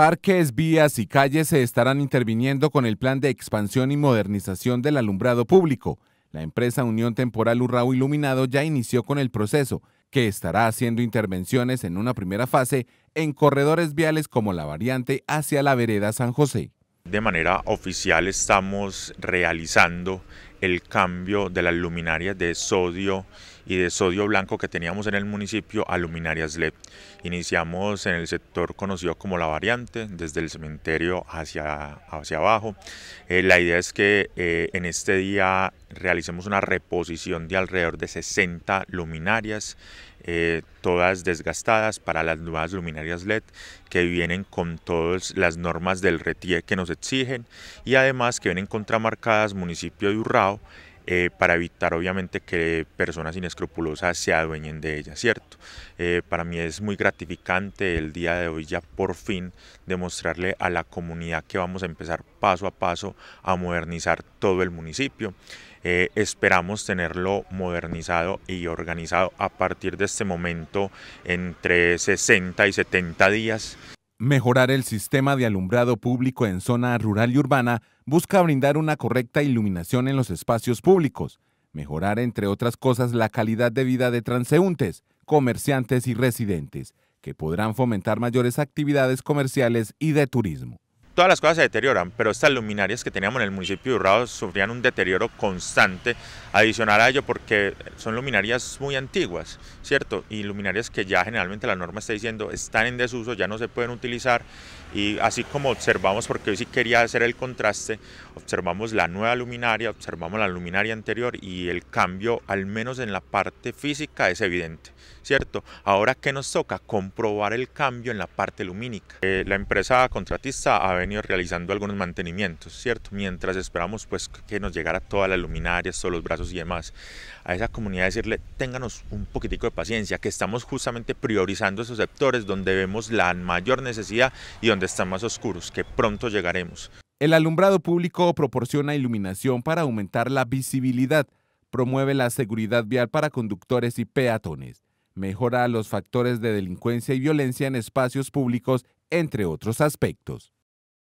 Parques, vías y calles se estarán interviniendo con el plan de expansión y modernización del alumbrado público. La empresa Unión Temporal Urrao Iluminado ya inició con el proceso, que estará haciendo intervenciones en una primera fase en corredores viales como la variante hacia la vereda San José. De manera oficial estamos realizando el cambio de las luminarias de sodio y de sodio blanco que teníamos en el municipio a luminarias LED. Iniciamos en el sector conocido como la variante, desde el cementerio hacia, hacia abajo. Eh, la idea es que eh, en este día realicemos una reposición de alrededor de 60 luminarias, eh, todas desgastadas para las nuevas luminarias LED que vienen con todas las normas del RETIE que nos exigen y además que vienen contramarcadas municipio de Urrao eh, para evitar obviamente que personas inescrupulosas se adueñen de ella, ¿cierto? Eh, para mí es muy gratificante el día de hoy ya por fin demostrarle a la comunidad que vamos a empezar paso a paso a modernizar todo el municipio. Eh, esperamos tenerlo modernizado y organizado a partir de este momento entre 60 y 70 días. Mejorar el sistema de alumbrado público en zona rural y urbana busca brindar una correcta iluminación en los espacios públicos, mejorar entre otras cosas la calidad de vida de transeúntes, comerciantes y residentes, que podrán fomentar mayores actividades comerciales y de turismo todas las cosas se deterioran, pero estas luminarias que teníamos en el municipio de Urrao sufrían un deterioro constante, adicional a ello porque son luminarias muy antiguas, ¿cierto? Y luminarias que ya generalmente la norma está diciendo están en desuso, ya no se pueden utilizar. Y así como observamos, porque hoy sí quería hacer el contraste, observamos la nueva luminaria, observamos la luminaria anterior y el cambio, al menos en la parte física, es evidente, ¿cierto? Ahora que nos toca comprobar el cambio en la parte lumínica. Eh, la empresa contratista venido realizando algunos mantenimientos, ¿cierto? Mientras esperamos pues que nos llegara toda la luminaria, todos los brazos y demás. A esa comunidad decirle, ténganos un poquitico de paciencia, que estamos justamente priorizando esos sectores donde vemos la mayor necesidad y donde están más oscuros, que pronto llegaremos. El alumbrado público proporciona iluminación para aumentar la visibilidad, promueve la seguridad vial para conductores y peatones, mejora los factores de delincuencia y violencia en espacios públicos, entre otros aspectos.